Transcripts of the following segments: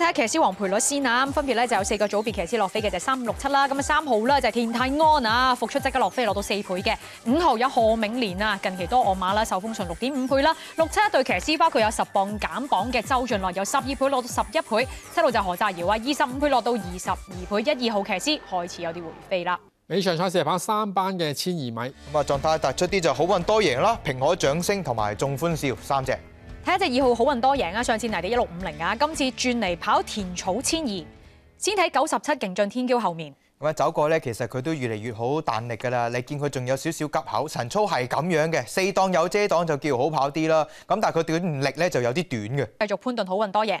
睇下騎師王賠率先啊，分別咧就有四個組別騎師落飛嘅，就三六七啦。咁啊三號啦就田泰安啊復出即刻落飛，落到四倍嘅。五號有何明連啊，近期多我馬啦，受封迎六點五倍啦。六七一對騎師包括有十磅減磅嘅周俊樂有十二倍落到十一倍。七號就何澤怡啊，二十五倍落到二十二倍。一二號騎師開始有啲回飛啦。美場彩射拍三班嘅千二米咁啊狀態突出啲就好運多贏啦，平海掌聲同埋眾歡笑三隻。睇一隻二號好運多贏啊，上次嚟地一六五零啊，今次轉嚟跑田草千二，先睇九十七勁進天驕後面。咁啊，走過咧，其實佢都越嚟越好彈力噶啦，你見佢仲有少少急口，神操係咁樣嘅，四檔有遮擋就叫好跑啲啦。咁但係佢段力咧就有啲短嘅。繼續判頓好運多贏。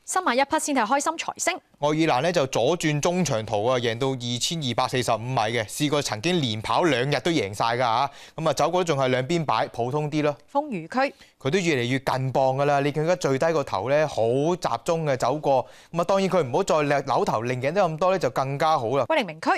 收買一匹先係開心財星，愛爾蘭咧就左轉中長途啊，贏到二千二百四十五米嘅，試過曾經連跑兩日都贏晒㗎嚇，咁啊走過都仲係兩邊擺，普通啲咯。風雨區，佢都越嚟越近磅㗎啦，你見佢最低個頭咧好集中嘅走過，咁啊當然佢唔好再扭頭令景得咁多咧，就更加好啦。威靈明區。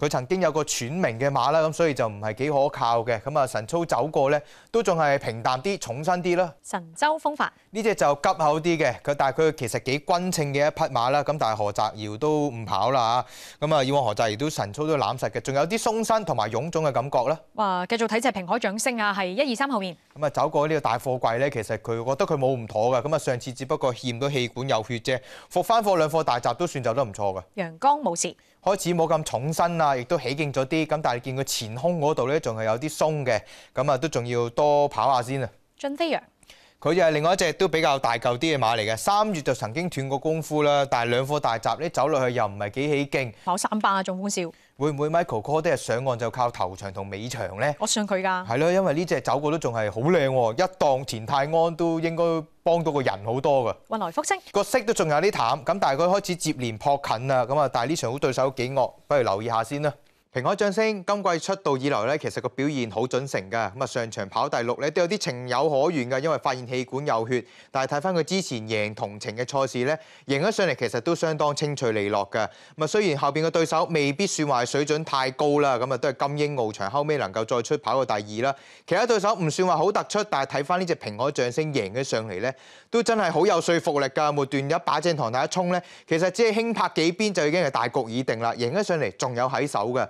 佢曾經有個喘名嘅馬啦，咁所以就唔係幾可靠嘅。咁啊，神操走過咧，都仲係平淡啲、重身啲啦。神州風範呢只就急口啲嘅，佢但係佢其實幾均稱嘅一匹馬啦。咁但係何澤瑤都唔跑啦嚇。咁啊，以往何澤瑤都神操都攬實嘅，仲有啲鬆身同埋臃腫嘅感覺啦。哇！繼續睇只平海掌聲啊，係一二三後面。咁啊，走過呢個大貨櫃咧，其實佢覺得佢冇唔妥嘅。咁啊，上次只不過欠到氣管有血啫，復翻貨兩貨大集都算走得唔錯嘅。陽光冇事。開始冇咁重身啦，亦都起勁咗啲。咁但係見佢前胸嗰度咧，仲係有啲松嘅。咁啊，都仲要多跑下先啊，俊飛洋。佢就係另外一隻都比較大嚿啲嘅馬嚟嘅。三月就曾經斷過功夫啦，但係兩科大閘呢走落去又唔係幾起勁。跑三班啊，中風少會唔會 Michael Cole 啲日上岸就靠頭長同尾長咧？我信佢㗎，係咯，因為呢只走過都仲係好靚一檔田泰安都應該幫到個人好多㗎。運來福星個色都仲有啲淡咁，但係佢開始接連撲近啦咁啊，但係呢場好對手幾惡，不如留意下先啦。平海涨星今季出道以来咧，其实个表现好准成噶。咁啊，上场跑第六咧都有啲情有可原噶，因为发现气管有血。但系睇翻佢之前赢同情嘅赛事咧，赢咗上嚟其实都相当清脆利落噶。咁啊，虽然后边嘅对手未必算话水准太高啦，咁啊都系金英傲翔，后尾能够再出跑过第二啦。其他对手唔算话好突出，但系睇翻呢只平海涨星赢咗上嚟咧，都真系好有说服力噶。末段一把正堂第一冲咧，其实只系轻拍几鞭就已经系大局已定啦。赢咗上嚟仲有喺手嘅。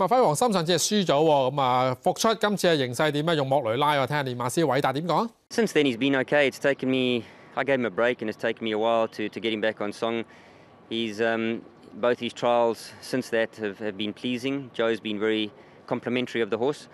Since then he's been okay. It's taken me, I gave him a break and it's taken me a while to to get him back on song. He's um, both his trials since that have, have been pleasing. Joe's been very complimentary of the horse.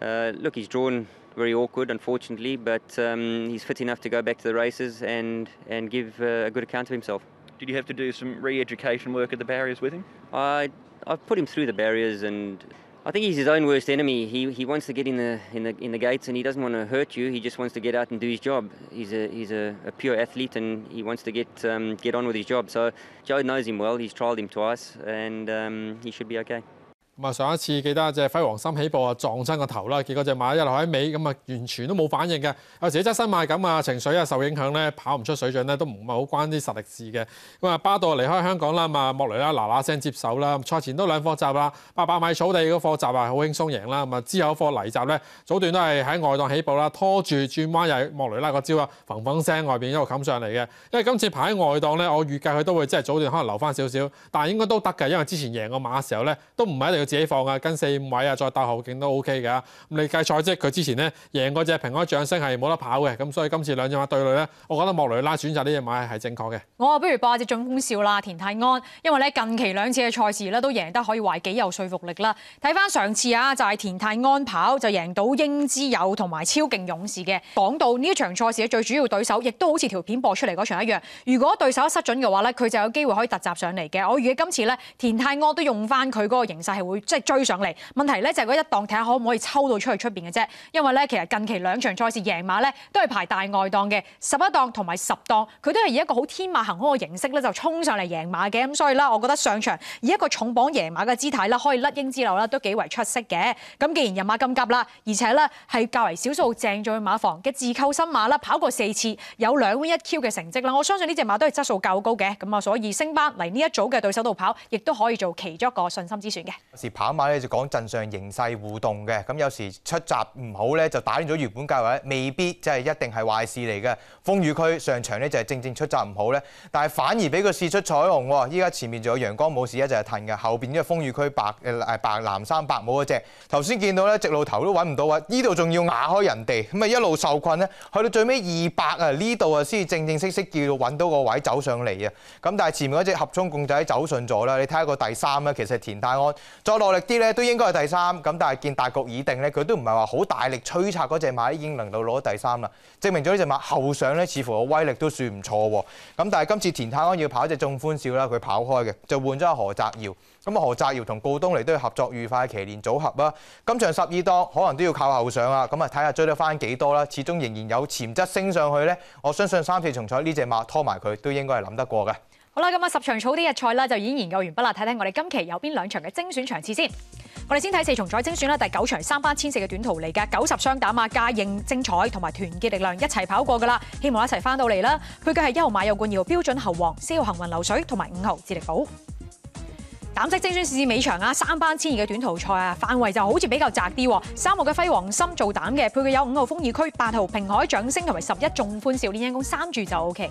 Uh, look, he's drawn very awkward, unfortunately, but um, he's fit enough to go back to the races and and give uh, a good account of himself. Did you have to do some re-education work at the barriers with him? I I put him through the barriers, and I think he's his own worst enemy. He he wants to get in the in the in the gates, and he doesn't want to hurt you. He just wants to get out and do his job. He's a he's a, a pure athlete, and he wants to get um, get on with his job. So Joe knows him well. He's trialled him twice, and um, he should be okay. 咁啊上一次記得隻輝煌心起步啊撞親個頭啦，結果隻馬一路喺尾咁啊完全都冇反應嘅，有時真身賣咁啊情緒啊受影響咧跑唔出水準咧都唔係好關啲實力事嘅。咁啊巴度離開香港啦，咁啊莫雷拉嗱嗱聲接手啦，賽前都兩課集啦，八百米草地嗰課集啊好輕鬆贏啦，咁啊之後一課泥集咧早段都係喺外檔起步啦，拖住轉彎又係莫雷拉個招啊，嘭嘭聲外邊一路冚上嚟嘅。因為今次排喺外檔咧，我預計佢都會即係早段可能留翻少少，但係應該都得嘅，因為之前贏個馬時候咧都唔係一定要。自己放啊，跟四五位啊，再逗後勁都 O K 嘅。咁你計賽即佢之前呢，贏嗰隻平安掌聲係冇得跑嘅，咁所以今次兩隻馬對壘呢，我覺得莫雷拉選擇呢隻馬係正確嘅。我不如播只俊風笑啦，田泰安，因為呢近期兩次嘅賽事呢，都贏得可以話幾有說服力啦。睇翻上次啊，就係田泰安跑就贏到英之友同埋超勁勇士嘅。講到呢一場賽事嘅最主要對手，亦都好似條片播出嚟嗰場一樣，如果對手失準嘅話呢，佢就有機會可以突襲上嚟嘅。我預計今次呢，田泰安都用翻佢嗰個形勢係會。即係追上嚟，問題咧就係嗰一檔睇下可唔可以抽到出去出邊嘅啫。因為咧，其實近期兩場賽事贏馬咧都係排大外檔嘅十一檔同埋十檔，佢都係以一個好天馬行空嘅形式咧就衝上嚟贏馬嘅。咁所以啦，我覺得上場以一個重磅贏馬嘅姿態啦，以甩英之流啦，都幾為出色嘅。咁既然人馬咁急啦，而且咧係較為少數正在馬房嘅自購新馬啦，跑過四次有兩一 Q 嘅成績啦，我相信呢只馬都係質素較高嘅。咁啊，所以升班嚟呢一組嘅對手度跑，亦都可以做其中一個信心之選嘅。跑馬咧就講陣上形勢互動嘅，咁有時出閘唔好咧就打亂咗原本計劃未必即係一定係壞事嚟嘅。風雨區上場咧就係正正出閘唔好咧，但係反而俾佢試出彩虹喎。依家前面仲有陽光武士一就係騰嘅，後邊呢個風雨區白誒白藍衫白帽嗰只，頭先見到咧直路頭都揾唔到位，依度仲要瓦開人哋，咁啊一路受困咧，去到最尾二百啊呢度啊先至正正式式叫揾到個位走上嚟啊！咁但係前面嗰只合衝共仔走順咗啦，你睇下個第三咧，其實田泰安。再落力啲咧，都應該係第三。咁但係見大局已定咧，佢都唔係話好大力催策嗰隻馬，已經能到攞第三啦。證明咗呢隻馬後上咧，似乎個威力都算唔錯。咁但係今次田太安要跑只眾歡笑啦，佢跑開嘅就換咗何澤耀。咁啊何澤耀同顧東嚟都要合作愉快嘅騎練組合啦。今場十二檔可能都要靠後上啊。咁啊睇下追得翻幾多啦。始終仍然有潛質升上去咧。我相信三四重彩呢隻馬拖埋佢，都應該係諗得過嘅。好啦，咁啊十場草啲日賽啦，就已經研究完畢啦。睇睇我哋今期有邊兩場嘅精選場次先。我哋先睇四重彩精選啦，第九場三班千四嘅短途嚟噶，九十雙打啊，加应精彩同埋團結力量一齊跑過噶啦。希望一齊翻到嚟啦。配嘅係一號馬有冠耀、標準猴王、四號行雲流水同埋五號智力寶。膽色精選試试尾場啊，三班千二嘅短途賽啊，範圍就好似比較窄啲。三號嘅輝煌心做膽嘅，配嘅有五號風雨區、八號平海掌声同埋十一众歡笑，呢英公三注就 O K。